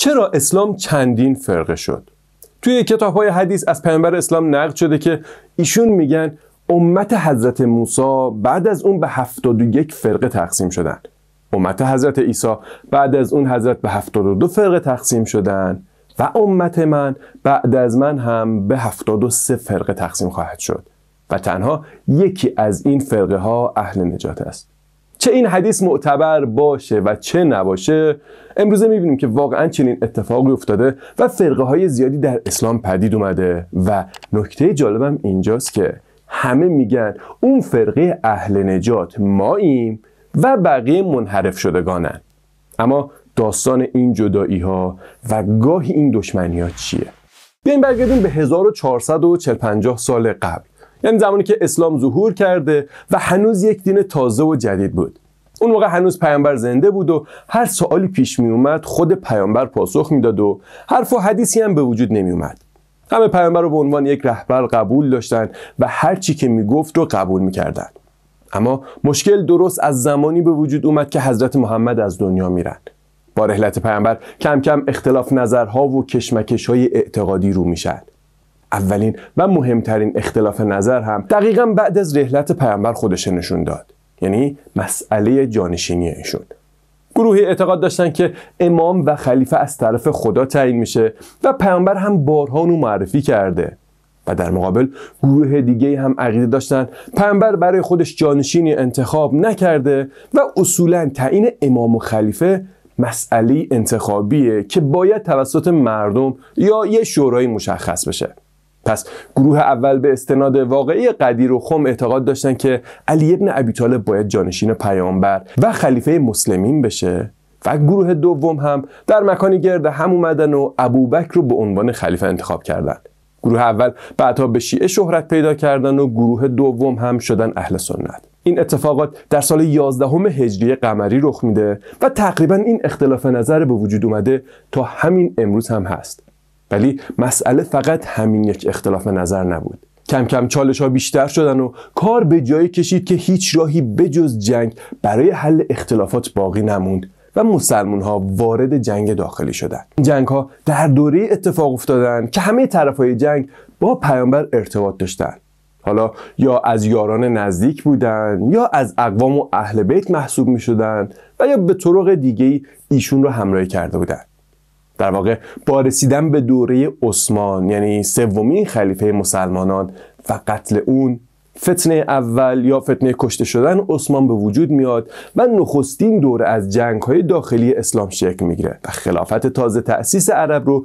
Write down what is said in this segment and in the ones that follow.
چرا اسلام چندین فرقه شد توی کتاب های حدیث از پیامبر اسلام نقل شده که ایشون میگن امت حضرت موسی بعد از اون به یک فرقه تقسیم شدن امت حضرت عیسی بعد از اون حضرت به دو فرقه تقسیم شدن و امت من بعد از من هم به سه فرقه تقسیم خواهد شد و تنها یکی از این فرقه ها اهل نجات است چه این حدیث معتبر باشه و چه نباشه امروزه میبینیم که واقعا چنین اتفاقی افتاده و فرقه های زیادی در اسلام پدید اومده و نکته جالبم اینجاست که همه میگن اون فرقه اهل نجات ماییم و بقیه منحرف شدگانن اما داستان این جدایی ها و گاهی این دشمنی ها چیه؟ بیایم برگردیم به 1440 سال قبل یعنی زمانی که اسلام ظهور کرده و هنوز یک دین تازه و جدید بود اون موقع هنوز پیامبر زنده بود و هر سوالی پیش می اومد خود پیامبر پاسخ میداد و حرف و حدیثی هم به وجود نمی اومد همه پیامبر رو به عنوان یک رهبر قبول داشتن و هر چی که میگفت رو قبول میکردند. اما مشکل درست از زمانی به وجود اومد که حضرت محمد از دنیا میرن با رحلت پیامبر کم کم اختلاف نظرها و کشمکش های اعتقادی رو میشن اولین و مهمترین اختلاف نظر هم دقیقا بعد از رهلت پیامبر خودش نشون داد یعنی مسئله جانشینی ایشون گروهی اعتقاد داشتن که امام و خلیفه از طرف خدا تعیین میشه و پیامبر هم بارها اونو معرفی کرده و در مقابل گروه دیگه هم عقیده داشتن پیامبر برای خودش جانشینی انتخاب نکرده و اصولا تعیین امام و خلیفه مسئله انتخابیه که باید توسط مردم یا یه شورای مشخص بشه پس گروه اول به استناد واقعی قدیر و خم اعتقاد داشتن که علی ابن ابی طالب باید جانشین پیامبر و خلیفه مسلمین بشه و گروه دوم هم در مکانی گرده هم اومدن و ابوبکر رو به عنوان خلیفه انتخاب کردند. گروه اول بعدها به شیعه شهرت پیدا کردن و گروه دوم هم شدن اهل سنت این اتفاقات در سال 11 هجری قمری رخ میده و تقریبا این اختلاف نظر به وجود اومده تا همین امروز هم هست ولی مسئله فقط همین یک اختلاف نظر نبود کم کم چالش ها بیشتر شدن و کار به جایی کشید که هیچ راهی بجز جنگ برای حل اختلافات باقی نموند و مسلمون ها وارد جنگ داخلی شدند. این جنگ ها در دوره اتفاق افتادند که همه طرف های جنگ با پیامبر ارتباط داشتند. حالا یا از یاران نزدیک بودند یا از اقوام و اهل بیت محسوب می شدند و یا به طرق دیگه ایشون رو همراهی کرده بودند. در واقع با رسیدن به دوره عثمان یعنی سومین خلیفه مسلمانان و قتل اون فتنه اول یا فتنه کشته شدن عثمان به وجود میاد و نخستین دوره از جنگ های داخلی اسلام شکل میگیره و خلافت تازه تأسیس عرب رو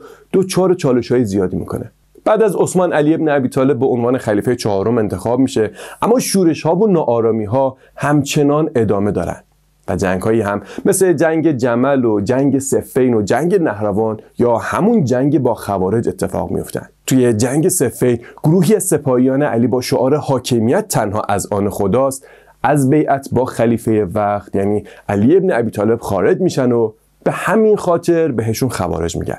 چهار چالش های زیادی میکنه بعد از عثمان علی ابن ابی طالب به عنوان خلیفه چهارم انتخاب میشه اما شورش ها و ناآرامی ها همچنان ادامه دارند و جنگ هایی هم مثل جنگ جمل و جنگ سفین و جنگ نهروان یا همون جنگ با خوارج اتفاق میافتند توی جنگ سفین گروهی از سپاهیان علی با شعار حاکمیت تنها از آن خداست از بیعت با خلیفه وقت یعنی علی ابن ابی طالب خارج میشن و به همین خاطر بهشون خوارج میگن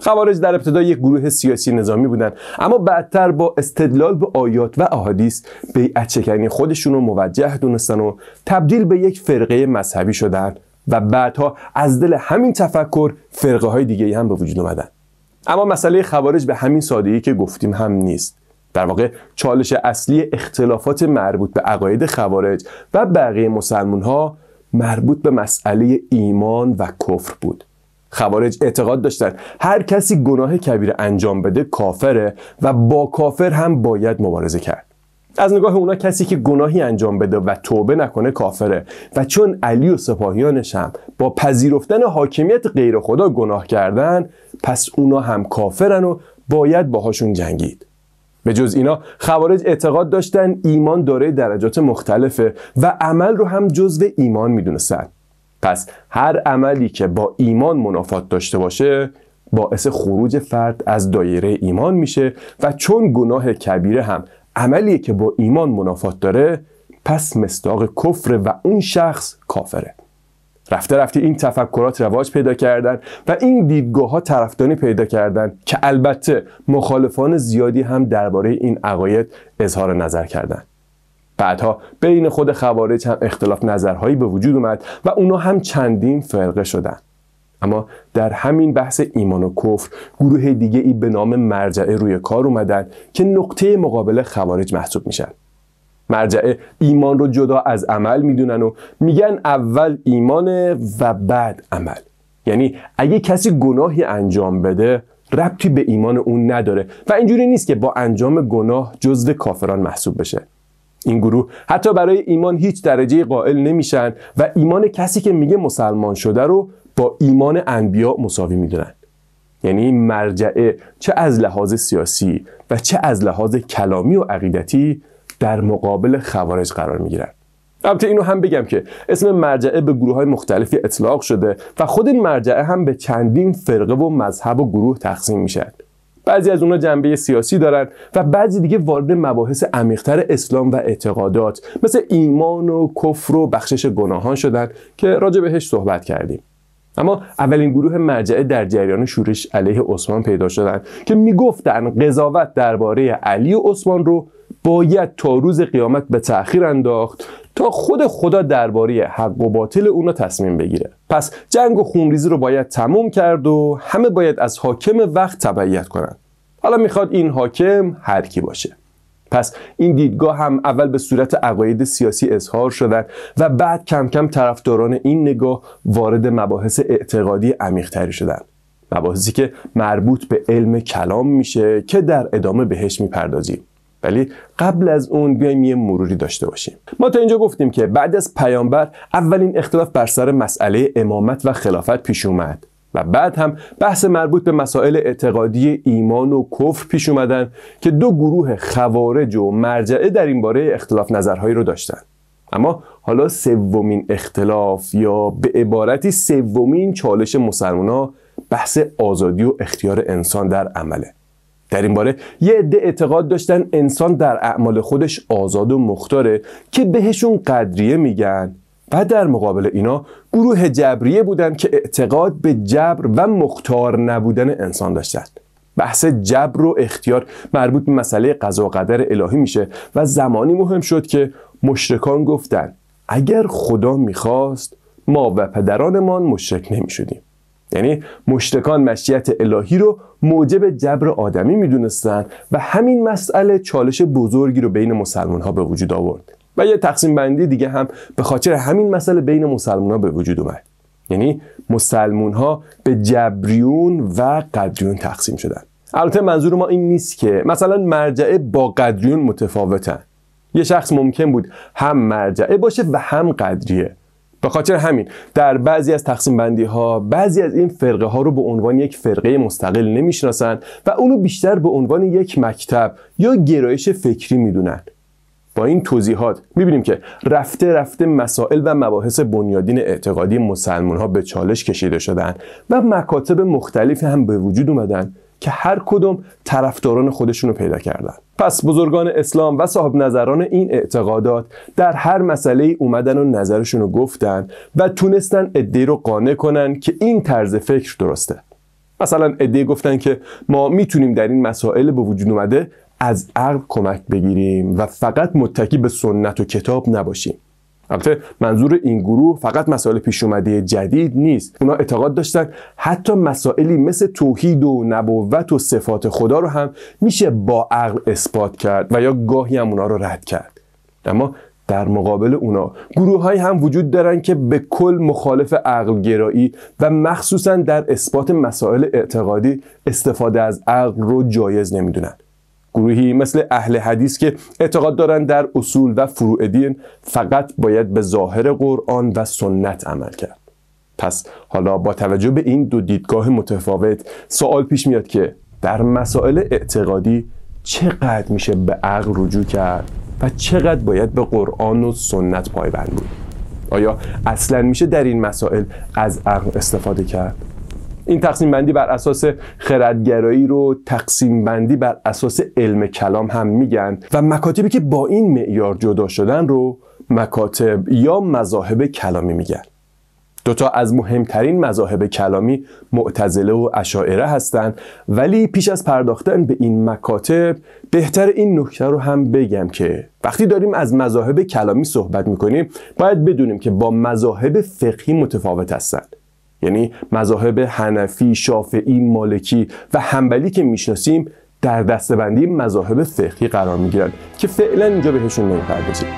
خوارج در ابتدا یک گروه سیاسی نظامی بودند اما بعدتر با استدلال به آیات و احادیث بیعت شکنی خودشون رو موجه دونستن و تبدیل به یک فرقه مذهبی شدند و بعدها از دل همین تفکر فرقه های دیگه هم به وجود اومدن اما مسئله خوارج به همین سادگی که گفتیم هم نیست در واقع چالش اصلی اختلافات مربوط به عقاید خوارج و بقیه مسلمان ها مربوط به مسئله ایمان و کفر بود خوارج اعتقاد داشتند هر کسی گناه کبیره انجام بده کافره و با کافر هم باید مبارزه کرد از نگاه اونا کسی که گناهی انجام بده و توبه نکنه کافره و چون علی و سپاهیانش هم با پذیرفتن حاکمیت غیر خدا گناه کردن پس اونا هم کافرن و باید باهاشون جنگید به جز اینا خوارج اعتقاد داشتن ایمان داره درجات مختلفه و عمل رو هم جزو ایمان میدونستن پس هر عملی که با ایمان منافات داشته باشه باعث خروج فرد از دایره ایمان میشه و چون گناه کبیره هم عملیه که با ایمان منافات داره پس مستاق کفر و اون شخص کافره رفته رفته این تفکرات رواج پیدا کردن و این دیدگاه ها طرفدانی پیدا کردن که البته مخالفان زیادی هم درباره این عقاید اظهار نظر کردند. بعدها بین خود خوارج هم اختلاف نظرهایی به وجود اومد و اونا هم چندین فرقه شدن اما در همین بحث ایمان و کفر گروه دیگه ای به نام مرجعه روی کار اومدن که نقطه مقابل خوارج محسوب میشن مرجعه ایمان رو جدا از عمل میدونن و میگن اول ایمان و بعد عمل یعنی اگه کسی گناهی انجام بده ربطی به ایمان اون نداره و اینجوری نیست که با انجام گناه جزو کافران محسوب بشه این گروه حتی برای ایمان هیچ درجه قائل نمیشن و ایمان کسی که میگه مسلمان شده رو با ایمان انبیا مساوی میدونن یعنی این مرجعه چه از لحاظ سیاسی و چه از لحاظ کلامی و عقیدتی در مقابل خوارج قرار میگیرن البته اینو هم بگم که اسم مرجعه به گروه های مختلفی اطلاق شده و خود این مرجعه هم به چندین فرقه و مذهب و گروه تقسیم میشن بعضی از اونها جنبه سیاسی دارن و بعضی دیگه وارد مباحث عمیقتر اسلام و اعتقادات مثل ایمان و کفر و بخشش گناهان شدن که راجع بهش صحبت کردیم اما اولین گروه مرجعه در جریان شورش علیه عثمان پیدا شدن که میگفتن قضاوت درباره علی و عثمان رو باید تا روز قیامت به تأخیر انداخت تا خود خدا درباره حق و باطل اونا تصمیم بگیره پس جنگ و خونریزی رو باید تموم کرد و همه باید از حاکم وقت تبعیت کنند حالا میخواد این حاکم هر کی باشه پس این دیدگاه هم اول به صورت عقاید سیاسی اظهار شدن و بعد کم کم طرفداران این نگاه وارد مباحث اعتقادی عمیقتری شدن مباحثی که مربوط به علم کلام میشه که در ادامه بهش میپردازیم ولی قبل از اون بیایم یه مروری داشته باشیم ما تا اینجا گفتیم که بعد از پیامبر اولین اختلاف بر سر مسئله امامت و خلافت پیش اومد و بعد هم بحث مربوط به مسائل اعتقادی ایمان و کفر پیش اومدن که دو گروه خوارج و مرجعه در این باره اختلاف نظرهایی رو داشتن اما حالا سومین اختلاف یا به عبارتی سومین چالش مسلمان بحث آزادی و اختیار انسان در عمله در این باره یه عده اعتقاد داشتن انسان در اعمال خودش آزاد و مختاره که بهشون قدریه میگن و در مقابل اینا گروه جبریه بودن که اعتقاد به جبر و مختار نبودن انسان داشتند بحث جبر و اختیار مربوط به مسئله قضا و قدر الهی میشه و زمانی مهم شد که مشرکان گفتن اگر خدا میخواست ما و پدرانمان مشرک نمیشدیم یعنی مشرکان مشیت الهی رو موجب جبر آدمی میدونستند و همین مسئله چالش بزرگی رو بین مسلمان ها به وجود آورد و یه تقسیم بندی دیگه هم به خاطر همین مسئله بین مسلمان ها به وجود اومد یعنی مسلمون ها به جبریون و قدریون تقسیم شدن البته منظور ما این نیست که مثلا مرجعه با قدریون متفاوتن یه شخص ممکن بود هم مرجعه باشه و هم قدریه به خاطر همین در بعضی از تقسیم بندی ها بعضی از این فرقه ها رو به عنوان یک فرقه مستقل نمیشناسند و اونو بیشتر به عنوان یک مکتب یا گرایش فکری میدونن با این توضیحات میبینیم که رفته رفته مسائل و مباحث بنیادین اعتقادی مسلمان ها به چالش کشیده شدن و مکاتب مختلفی هم به وجود اومدن که هر کدوم طرفداران خودشون رو پیدا کردن پس بزرگان اسلام و صاحب نظران این اعتقادات در هر مسئله ای اومدن و نظرشون رو گفتن و تونستن ادهی رو قانع کنن که این طرز فکر درسته مثلا ادهی گفتن که ما میتونیم در این مسائل به وجود اومده از عقل کمک بگیریم و فقط متکی به سنت و کتاب نباشیم البته منظور این گروه فقط مسائل پیش اومده جدید نیست اونا اعتقاد داشتن حتی مسائلی مثل توحید و نبوت و صفات خدا رو هم میشه با عقل اثبات کرد و یا گاهی هم اونا رو رد کرد اما در مقابل اونا گروه های هم وجود دارن که به کل مخالف عقل گرایی و مخصوصا در اثبات مسائل اعتقادی استفاده از عقل رو جایز نمیدونن گروهی مثل اهل حدیث که اعتقاد دارند در اصول و فروع دین فقط باید به ظاهر قرآن و سنت عمل کرد پس حالا با توجه به این دو دیدگاه متفاوت سوال پیش میاد که در مسائل اعتقادی چقدر میشه به عقل رجوع کرد و چقدر باید به قرآن و سنت پایبند بود آیا اصلا میشه در این مسائل از عقل استفاده کرد این تقسیم بندی بر اساس خردگرایی رو تقسیم بندی بر اساس علم کلام هم میگن و مکاتبی که با این معیار جدا شدن رو مکاتب یا مذاهب کلامی میگن دوتا از مهمترین مذاهب کلامی معتزله و اشاعره هستند ولی پیش از پرداختن به این مکاتب بهتر این نکته رو هم بگم که وقتی داریم از مذاهب کلامی صحبت میکنیم باید بدونیم که با مذاهب فقهی متفاوت هستند یعنی مذاهب حنفی، شافعی، مالکی و حنبلی که میشناسیم در دستبندی مذاهب فقهی قرار میگیرند که فعلا اینجا بهشون نمیپردازیم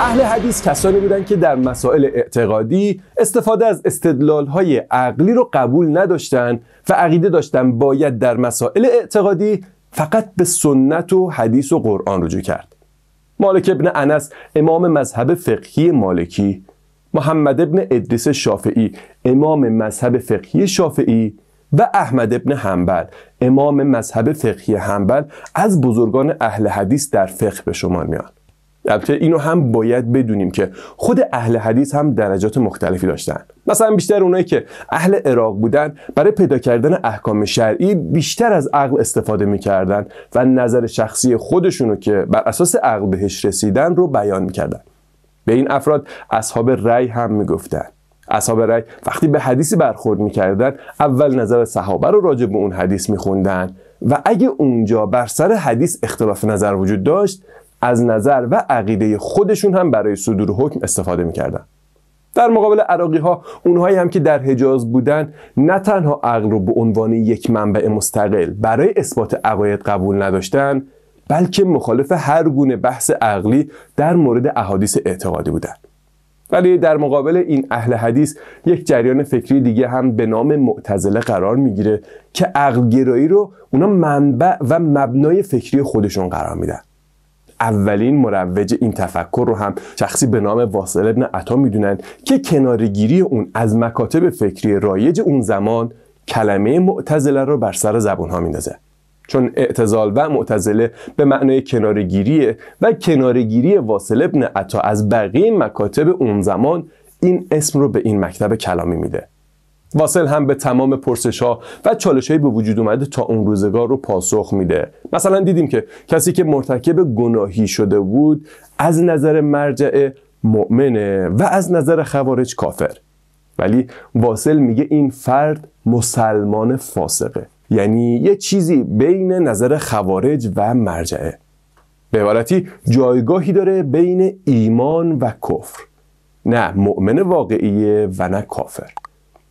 اهل حدیث کسانی بودند که در مسائل اعتقادی استفاده از استدلالهای عقلی رو قبول نداشتند و عقیده داشتن باید در مسائل اعتقادی فقط به سنت و حدیث و قرآن رجوع کرد مالک ابن انس امام مذهب فقهی مالکی محمد ابن ادریس شافعی امام مذهب فقهی شافعی و احمد ابن حنبل امام مذهب فقهی حنبل از بزرگان اهل حدیث در فقه به شما میان البته اینو هم باید بدونیم که خود اهل حدیث هم درجات مختلفی داشتن مثلا بیشتر اونایی که اهل عراق بودن برای پیدا کردن احکام شرعی بیشتر از عقل استفاده میکردن و نظر شخصی خودشونو که بر اساس عقل بهش رسیدن رو بیان میکردن به این افراد اصحاب رأی هم میگفتن اصحاب رأی وقتی به حدیثی برخورد میکردن اول نظر صحابه رو راجع به اون حدیث میخوندن و اگه اونجا بر سر حدیث اختلاف نظر وجود داشت از نظر و عقیده خودشون هم برای صدور حکم استفاده میکردن در مقابل عراقی ها اونهایی هم که در حجاز بودن نه تنها عقل رو به عنوان یک منبع مستقل برای اثبات عقاید قبول نداشتن بلکه مخالف هر گونه بحث عقلی در مورد احادیث اعتقادی بودند. ولی در مقابل این اهل حدیث یک جریان فکری دیگه هم به نام معتزله قرار میگیره که عقل رو اونا منبع و مبنای فکری خودشون قرار میدن اولین مروج این تفکر رو هم شخصی به نام واصل ابن عطا میدونن که کنارگیری اون از مکاتب فکری رایج اون زمان کلمه معتزله رو بر سر زبون ها میندازه چون اعتزال و معتزله به معنای کنارگیریه و کنارگیری واصل ابن عطا از بقیه مکاتب اون زمان این اسم رو به این مکتب کلامی میده واسل هم به تمام پرسش ها و چالش به وجود اومده تا اون روزگار رو پاسخ میده مثلا دیدیم که کسی که مرتکب گناهی شده بود از نظر مرجع مؤمنه و از نظر خوارج کافر ولی واصل میگه این فرد مسلمان فاسقه یعنی یه چیزی بین نظر خوارج و مرجعه به عبارتی جایگاهی داره بین ایمان و کفر نه مؤمن واقعیه و نه کافر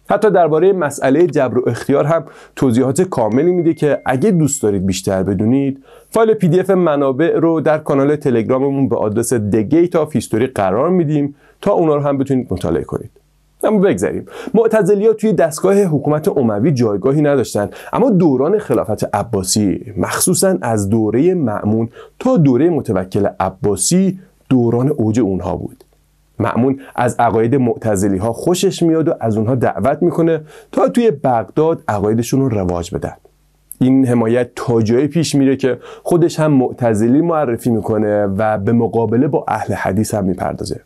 حتی درباره مسئله جبر و اختیار هم توضیحات کاملی میده که اگه دوست دارید بیشتر بدونید فایل پی دی اف منابع رو در کانال تلگراممون به آدرس دگیت آف هیستوری قرار میدیم تا اونا رو هم بتونید مطالعه کنید اما بگذریم معتزلی توی دستگاه حکومت عموی جایگاهی نداشتند اما دوران خلافت عباسی مخصوصا از دوره معمون تا دوره متوکل عباسی دوران اوج اونها بود معمون از عقاید معتزلی ها خوشش میاد و از اونها دعوت میکنه تا توی بغداد عقایدشون رو رواج بدن این حمایت تا جایی پیش میره که خودش هم معتزلی معرفی میکنه و به مقابله با اهل حدیث هم میپردازه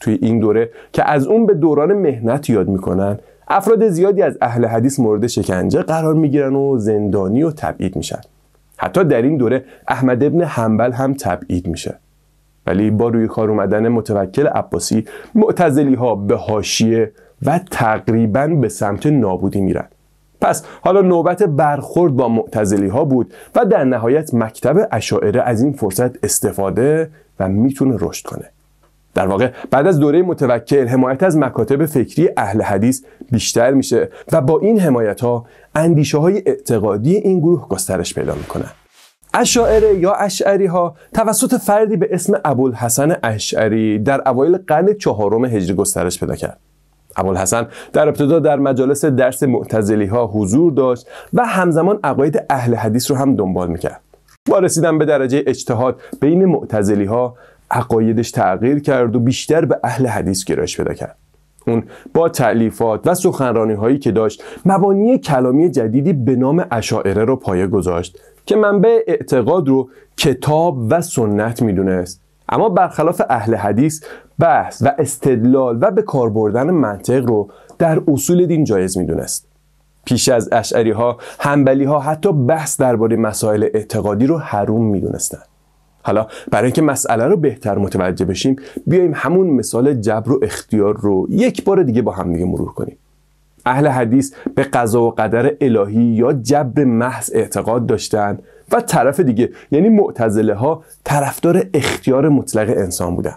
توی این دوره که از اون به دوران مهنت یاد میکنن افراد زیادی از اهل حدیث مورد شکنجه قرار میگیرن و زندانی و تبعید میشن حتی در این دوره احمد ابن حنبل هم تبعید میشه ولی با روی کار اومدن متوکل عباسی معتزلی ها به هاشیه و تقریبا به سمت نابودی میرن پس حالا نوبت برخورد با معتزلی ها بود و در نهایت مکتب اشاعره از این فرصت استفاده و میتونه رشد کنه در واقع بعد از دوره متوکل حمایت از مکاتب فکری اهل حدیث بیشتر میشه و با این حمایت ها اندیشه های اعتقادی این گروه گسترش پیدا میکنن اشاعره یا اشعری ها توسط فردی به اسم ابوالحسن اشعری در اوایل قرن چهارم هجری گسترش پیدا کرد ابوالحسن در ابتدا در مجالس درس معتزلی ها حضور داشت و همزمان عقاید اهل حدیث رو هم دنبال میکرد با رسیدن به درجه اجتهاد بین معتزلی ها عقایدش تغییر کرد و بیشتر به اهل حدیث گرایش پیدا کرد اون با تعلیفات و سخنرانی هایی که داشت مبانی کلامی جدیدی به نام اشاعره رو پایه گذاشت که منبع اعتقاد رو کتاب و سنت میدونست اما برخلاف اهل حدیث بحث و استدلال و به کار بردن منطق رو در اصول دین جایز میدونست پیش از اشعری ها ها حتی بحث درباره مسائل اعتقادی رو حروم میدونستند حالا برای اینکه مسئله رو بهتر متوجه بشیم بیایم همون مثال جبر و اختیار رو یک بار دیگه با هم دیگه مرور کنیم اهل حدیث به قضا و قدر الهی یا جب محض اعتقاد داشتند و طرف دیگه یعنی معتزله ها طرفدار اختیار مطلق انسان بودن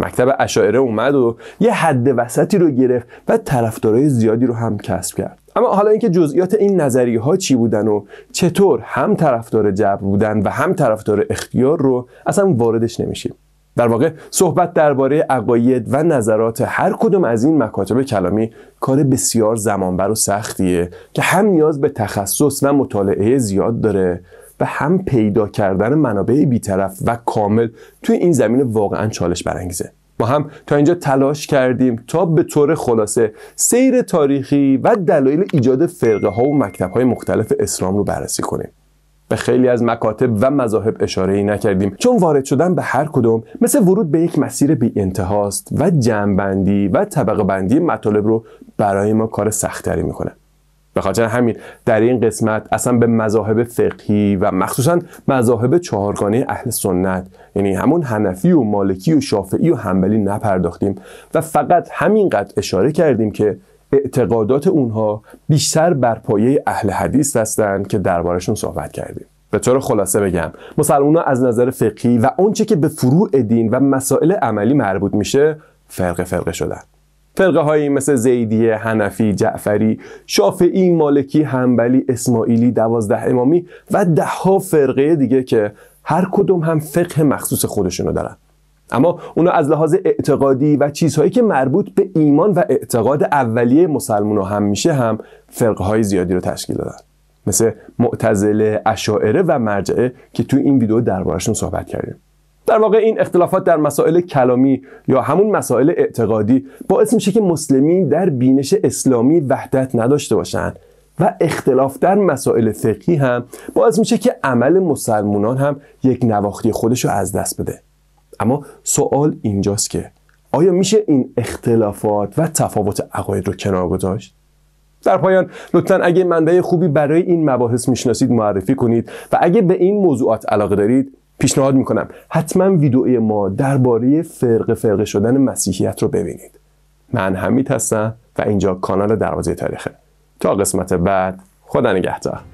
مکتب اشاعره اومد و یه حد وسطی رو گرفت و طرفدارای زیادی رو هم کسب کرد اما حالا اینکه جزئیات این نظریه ها چی بودن و چطور هم طرفدار جبر بودن و هم طرفدار اختیار رو اصلا واردش نمیشیم در واقع صحبت درباره عقاید و نظرات هر کدوم از این مکاتب کلامی کار بسیار زمانبر و سختیه که هم نیاز به تخصص و مطالعه زیاد داره و هم پیدا کردن منابع بیطرف و کامل توی این زمینه واقعا چالش برانگیزه ما هم تا اینجا تلاش کردیم تا به طور خلاصه سیر تاریخی و دلایل ایجاد فرقه ها و مکتب های مختلف اسلام رو بررسی کنیم به خیلی از مکاتب و مذاهب اشاره ای نکردیم چون وارد شدن به هر کدوم مثل ورود به یک مسیر بی انتهاست و جمعبندی و طبقه بندی مطالب رو برای ما کار سختری میکنه به خاطر همین در این قسمت اصلا به مذاهب فقهی و مخصوصا مذاهب چهارگانه اهل سنت یعنی همون هنفی و مالکی و شافعی و حنبلی نپرداختیم و فقط همینقدر اشاره کردیم که اعتقادات اونها بیشتر بر پایه اهل حدیث هستند که دربارشون صحبت کردیم به طور خلاصه بگم مسلمان از نظر فقهی و آنچه که به فروع دین و مسائل عملی مربوط میشه فرق فرق شدن فرقه هایی مثل زیدیه، هنفی، جعفری، شافعی، مالکی، هنبلی، اسماعیلی، دوازده امامی و دهها فرقه دیگه که هر کدوم هم فقه مخصوص خودشونو دارن اما اونو از لحاظ اعتقادی و چیزهایی که مربوط به ایمان و اعتقاد اولیه مسلمان ها هم میشه هم فرقه های زیادی رو تشکیل دادن مثل معتزله اشاعره و مرجعه که تو این ویدیو دربارشون صحبت کردیم در واقع این اختلافات در مسائل کلامی یا همون مسائل اعتقادی باعث میشه که مسلمین در بینش اسلامی وحدت نداشته باشند و اختلاف در مسائل فقهی هم باعث میشه که عمل مسلمانان هم یک نواختی خودش رو از دست بده اما سوال اینجاست که آیا میشه این اختلافات و تفاوت عقاید رو کنار گذاشت؟ در پایان لطفا اگه منبع خوبی برای این مباحث میشناسید معرفی کنید و اگه به این موضوعات علاقه دارید پیشنهاد میکنم حتما ویدئوی ما درباره فرق فرق شدن مسیحیت رو ببینید من حمید هستم و اینجا کانال دروازه تاریخه تا قسمت بعد خدا نگهدار